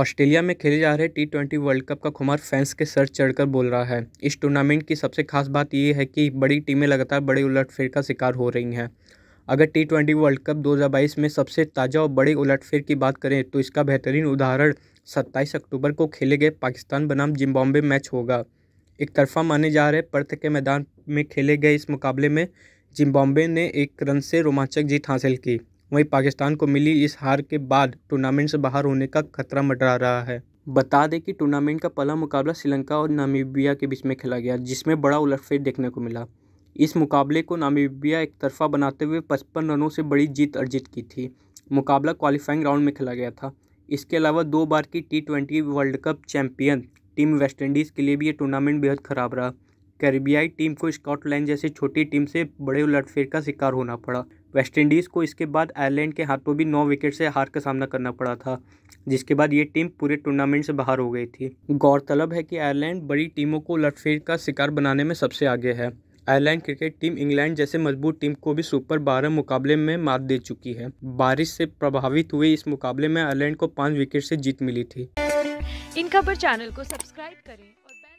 Australia में खेले जा रहे टी ट्वेंटी वर्ल्ड कप का खुमार फैंस के सर चढ़कर बोल रहा है इस टूर्नामेंट की सबसे खास बात यह है कि बड़ी टीमें लगातार बड़े उलटफेर का शिकार हो रही हैं अगर टी ट्वेंटी वर्ल्ड कप 2022 में सबसे ताज़ा और बड़े उलटफेर की बात करें तो इसका बेहतरीन उदाहरण 27 अक्टूबर को खेले गए पाकिस्तान बनाम जिम्बाब्वे मैच होगा एक तरफा माने जा रहे पर्थ के मैदान में खेले गए इस मुकाबले में जिम्बाब्वे ने एक रन से रोमांचक जीत हासिल की वहीं पाकिस्तान को मिली इस हार के बाद टूर्नामेंट से बाहर होने का खतरा मंडरा रहा है बता दें कि टूर्नामेंट का पहला मुकाबला श्रीलंका और नामीबिया के बीच में खेला गया जिसमें बड़ा उलटफेर देखने को मिला इस मुकाबले को नामीबिया एक तरफा बनाते हुए पचपन रनों से बड़ी जीत अर्जित की थी मुकाबला क्वालिफाइंग राउंड में खेला गया था इसके अलावा दो बार की T twenty World Cup champion team West Indies के लिए भी ये टूर्नामेंट बेहद खराब रहा कैरिबियाई टीम को स्कॉटलैंड जैसी छोटी टीम से बड़े उलटफेर का शिकार होना पड़ा वेस्टइंडीज़ को इसके बाद आयरलैंड के हाथों भी नौ विकेट से हार का सामना करना पड़ा था जिसके बाद ये टीम पूरे टूर्नामेंट से बाहर हो गई थी गौरतलब है कि आयरलैंड बड़ी टीमों को लटफेर का शिकार बनाने में सबसे आगे है आयरलैंड क्रिकेट टीम इंग्लैंड जैसे मजबूत टीम को भी सुपर बारह मुकाबले में मात दे चुकी है बारिश से प्रभावित हुए इस मुकाबले में आयरलैंड को पाँच विकेट से जीत मिली थी इन खबर चैनल को सब्सक्राइब करें और